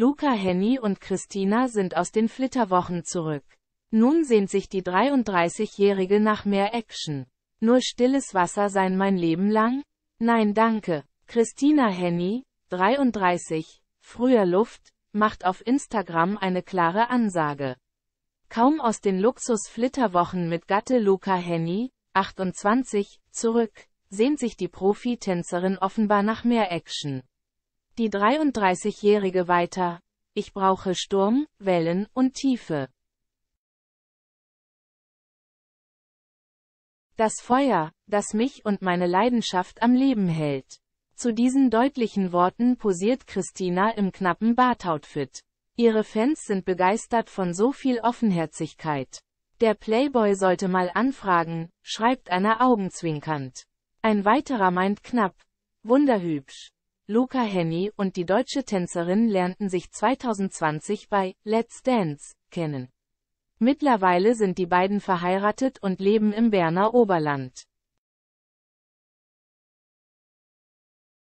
Luca Henny und Christina sind aus den Flitterwochen zurück. Nun sehnt sich die 33-Jährige nach mehr Action. Nur stilles Wasser sein mein Leben lang? Nein danke. Christina Henny, 33, früher Luft, macht auf Instagram eine klare Ansage. Kaum aus den Luxus-Flitterwochen mit Gatte Luca Henny, 28, zurück, sehnt sich die Profitänzerin offenbar nach mehr Action die 33-Jährige weiter. Ich brauche Sturm, Wellen und Tiefe. Das Feuer, das mich und meine Leidenschaft am Leben hält. Zu diesen deutlichen Worten posiert Christina im knappen Bartoutfit. Ihre Fans sind begeistert von so viel Offenherzigkeit. Der Playboy sollte mal anfragen, schreibt einer augenzwinkernd. Ein weiterer meint knapp. Wunderhübsch. Luca Henny und die deutsche Tänzerin lernten sich 2020 bei Let's Dance kennen. Mittlerweile sind die beiden verheiratet und leben im Berner Oberland.